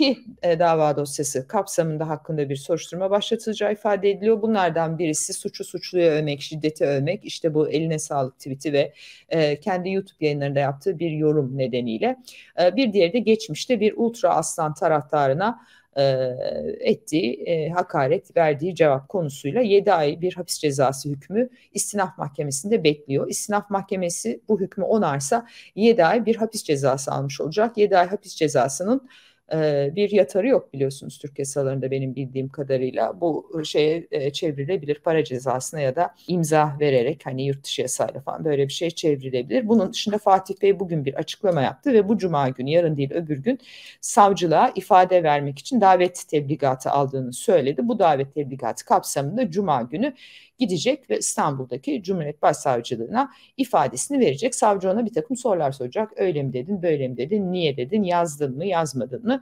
iki e, dava dosyası kapsamında hakkında bir soruşturma başlatılacağı ifade ediliyor. Bunlardan birisi suçu suçluya övmek, şiddeti övmek. İşte bu eline sağlık tweet'i ve e, kendi YouTube yayınlarında yaptığı bir yorum nedeniyle. E, bir diğeri de geçmişte bir ultra aslan taraftarına e, ettiği e, hakaret verdiği cevap konusuyla 7 ay bir hapis cezası hükmü istinaf mahkemesinde bekliyor. İstinaf mahkemesi bu hükmü onarsa 7 ay bir hapis cezası almış olacak. 7 ay hapis cezasının bir yatarı yok biliyorsunuz Türk yasalarında benim bildiğim kadarıyla. Bu şeye çevrilebilir para cezasına ya da imza vererek hani yurt dışı yasayla falan böyle bir şey çevrilebilir. Bunun dışında Fatih Bey bugün bir açıklama yaptı ve bu cuma günü yarın değil öbür gün savcılığa ifade vermek için davet tebligatı aldığını söyledi. Bu davet tebligatı kapsamında cuma günü gidecek ve İstanbul'daki Cumhuriyet Başsavcılığına ifadesini verecek. Savcı ona bir takım sorular soracak. Öyle mi dedin, böyle mi dedin, niye dedin, yazdın mı, yazmadın mı?